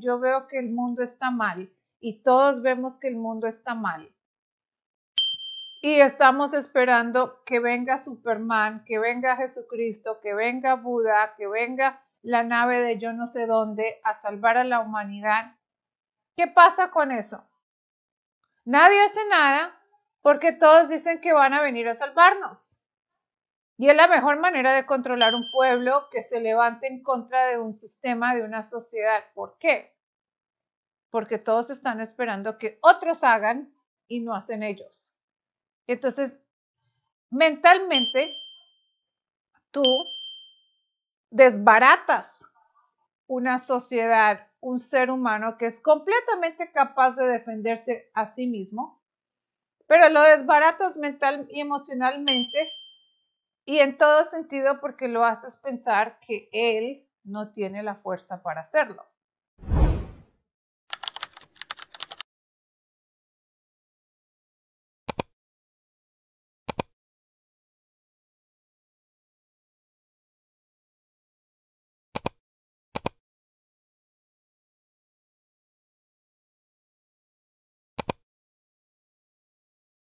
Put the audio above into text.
yo veo que el mundo está mal y todos vemos que el mundo está mal. Y estamos esperando que venga Superman, que venga Jesucristo, que venga Buda, que venga la nave de yo no sé dónde a salvar a la humanidad. ¿Qué pasa con eso? Nadie hace nada porque todos dicen que van a venir a salvarnos. Y es la mejor manera de controlar un pueblo que se levante en contra de un sistema, de una sociedad. ¿Por qué? porque todos están esperando que otros hagan y no hacen ellos. Entonces, mentalmente, tú desbaratas una sociedad, un ser humano que es completamente capaz de defenderse a sí mismo, pero lo desbaratas mental y emocionalmente y en todo sentido porque lo haces pensar que él no tiene la fuerza para hacerlo.